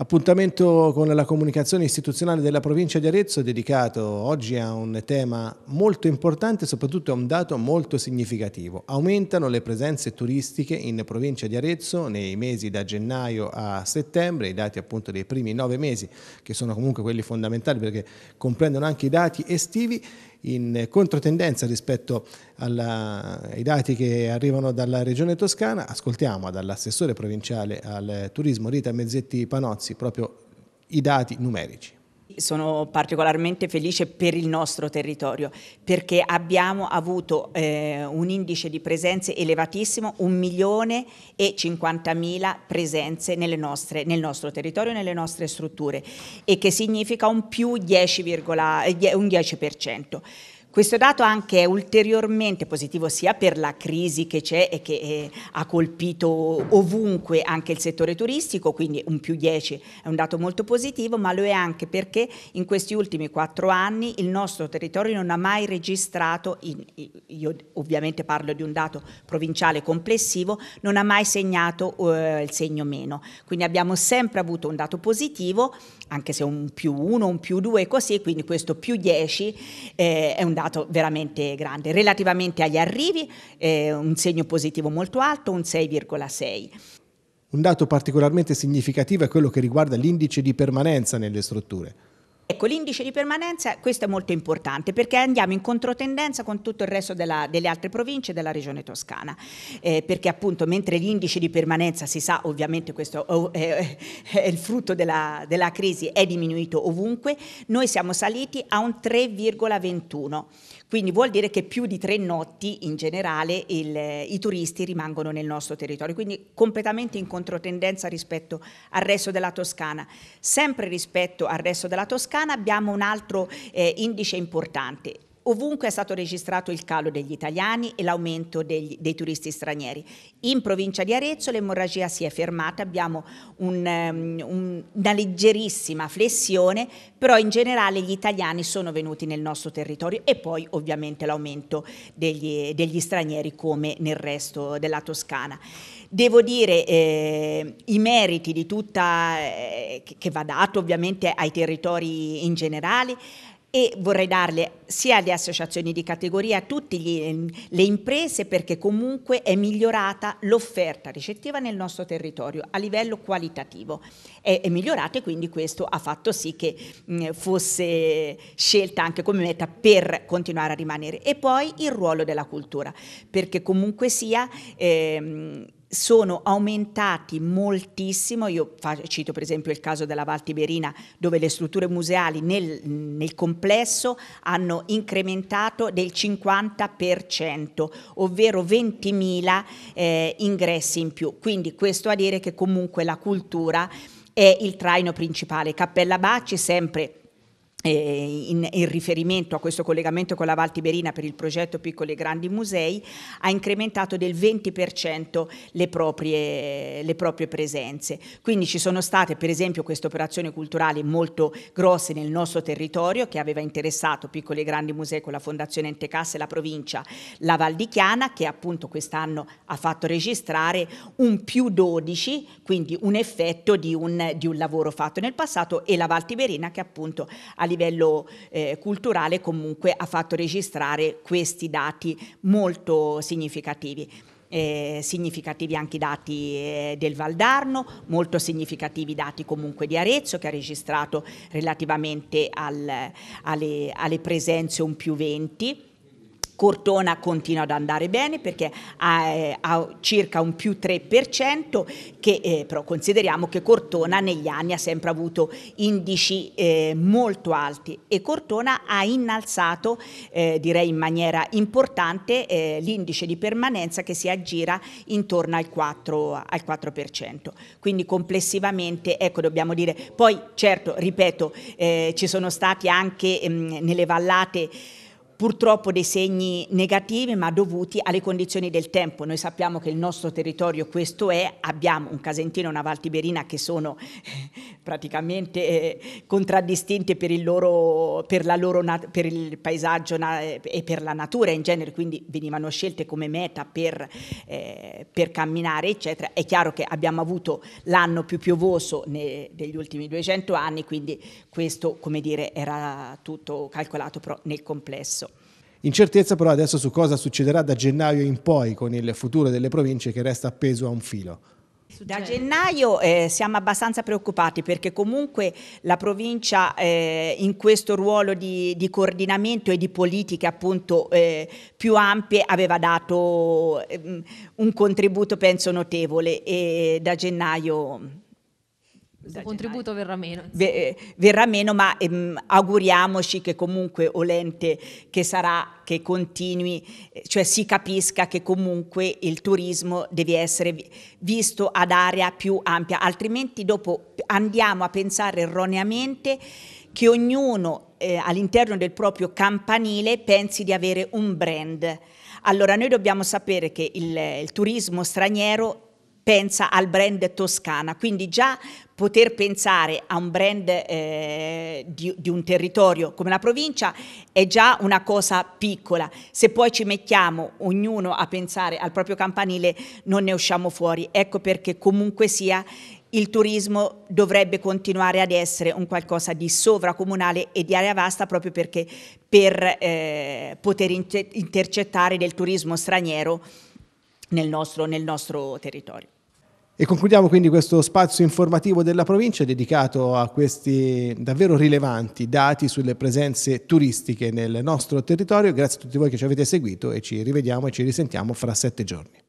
Appuntamento con la comunicazione istituzionale della provincia di Arezzo dedicato oggi a un tema molto importante e soprattutto a un dato molto significativo. Aumentano le presenze turistiche in provincia di Arezzo nei mesi da gennaio a settembre, i dati appunto dei primi nove mesi che sono comunque quelli fondamentali perché comprendono anche i dati estivi in controtendenza rispetto alla, ai dati che arrivano dalla regione toscana. Ascoltiamo dall'assessore provinciale al turismo Rita Mezzetti Panozzi proprio i dati numerici sono particolarmente felice per il nostro territorio perché abbiamo avuto eh, un indice di presenze elevatissimo, un milione e 50 mila presenze nostre, nel nostro territorio e nelle nostre strutture e che significa un più 10, eh, un 10%. Questo dato anche è ulteriormente positivo sia per la crisi che c'è e che eh, ha colpito ovunque anche il settore turistico, quindi un più 10 è un dato molto positivo, ma lo è anche perché in questi ultimi quattro anni il nostro territorio non ha mai registrato, in, io ovviamente parlo di un dato provinciale complessivo, non ha mai segnato eh, il segno meno. Quindi abbiamo sempre avuto un dato positivo anche se un più 1, un più 2 così, quindi questo più 10 eh, è un dato veramente grande. Relativamente agli arrivi, eh, un segno positivo molto alto, un 6,6. Un dato particolarmente significativo è quello che riguarda l'indice di permanenza nelle strutture. Ecco, l'indice di permanenza, questo è molto importante perché andiamo in controtendenza con tutto il resto della, delle altre province della regione toscana, eh, perché appunto mentre l'indice di permanenza si sa, ovviamente questo è, oh, eh, eh, è il frutto della, della crisi, è diminuito ovunque, noi siamo saliti a un 3,21. Quindi vuol dire che più di tre notti in generale il, i turisti rimangono nel nostro territorio, quindi completamente in controtendenza rispetto al resto della Toscana. Sempre rispetto al resto della Toscana Toscana abbiamo un altro eh, indice importante, Ovunque è stato registrato il calo degli italiani e l'aumento degli, dei turisti stranieri. In provincia di Arezzo l'emorragia si è fermata, abbiamo un, um, una leggerissima flessione, però in generale gli italiani sono venuti nel nostro territorio e poi ovviamente l'aumento degli, degli stranieri come nel resto della Toscana. Devo dire eh, i meriti di tutta, eh, che va dato ovviamente ai territori in generale, e vorrei darle sia alle associazioni di categoria, a tutte ehm, le imprese perché comunque è migliorata l'offerta ricettiva nel nostro territorio a livello qualitativo, è, è migliorata e quindi questo ha fatto sì che mh, fosse scelta anche come meta per continuare a rimanere. E poi il ruolo della cultura, perché comunque sia... Ehm, sono aumentati moltissimo, io cito per esempio il caso della Val Tiberina dove le strutture museali nel, nel complesso hanno incrementato del 50%, ovvero 20.000 eh, ingressi in più. Quindi questo a dire che comunque la cultura è il traino principale. Cappella Bacci sempre eh, in, in, riferimento a questo collegamento con la Val Tiberina per il progetto Piccoli e Grandi Musei, ha incrementato del 20% le proprie, le proprie, presenze. Quindi ci sono state per esempio queste operazioni culturali molto grosse nel nostro territorio che aveva interessato Piccoli e Grandi Musei con la Fondazione Entecasse e la provincia La Val di Chiana che appunto quest'anno ha fatto registrare un più 12, quindi un effetto di un, di un lavoro fatto nel passato e la Val Tiberina che appunto ha livello eh, culturale comunque ha fatto registrare questi dati molto significativi. Eh, significativi anche i dati eh, del Valdarno, molto significativi i dati comunque di Arezzo che ha registrato relativamente al, alle, alle presenze un più 20 Cortona continua ad andare bene perché ha, eh, ha circa un più 3%, che eh, però consideriamo che Cortona negli anni ha sempre avuto indici eh, molto alti e Cortona ha innalzato, eh, direi in maniera importante, eh, l'indice di permanenza che si aggira intorno al 4%, al 4%. Quindi complessivamente, ecco dobbiamo dire, poi certo, ripeto, eh, ci sono stati anche mh, ehm, nelle vallate purtroppo dei segni negativi ma dovuti alle condizioni del tempo. Noi sappiamo che il nostro territorio questo è, abbiamo un Casentino e una Valtiberina che sono eh, praticamente eh, contraddistinte per il, loro, per loro, per il paesaggio e per la natura in genere, quindi venivano scelte come meta per, eh, per camminare eccetera. È chiaro che abbiamo avuto l'anno più piovoso degli ultimi 200 anni, quindi questo come dire era tutto calcolato però nel complesso. Incertezza però adesso su cosa succederà da gennaio in poi con il futuro delle province che resta appeso a un filo. Da gennaio eh, siamo abbastanza preoccupati perché comunque la provincia eh, in questo ruolo di, di, coordinamento e di politiche appunto eh, più ampie aveva dato ehm, un contributo penso notevole e da gennaio questo contributo verrà meno. Ver, eh, verrà meno, ma ehm, auguriamoci che comunque o l'ente che sarà, che continui, eh, cioè si capisca che comunque il turismo deve essere visto ad area più ampia, altrimenti dopo andiamo a pensare erroneamente che ognuno eh, all'interno del proprio campanile pensi di avere un brand. Allora noi dobbiamo sapere che il, il turismo straniero pensa al brand Toscana, quindi già poter pensare a un brand eh, di, di, un territorio come la provincia è già una cosa piccola, se poi ci mettiamo ognuno a pensare al proprio campanile non ne usciamo fuori, ecco perché comunque sia il turismo dovrebbe continuare ad essere un qualcosa di sovracomunale e di area vasta proprio perché per eh, poter intercettare del turismo straniero nel nostro, nel nostro territorio. E concludiamo quindi questo spazio informativo della provincia dedicato a questi davvero rilevanti dati sulle presenze turistiche nel nostro territorio. Grazie a tutti voi che ci avete seguito e ci rivediamo e ci risentiamo fra sette giorni.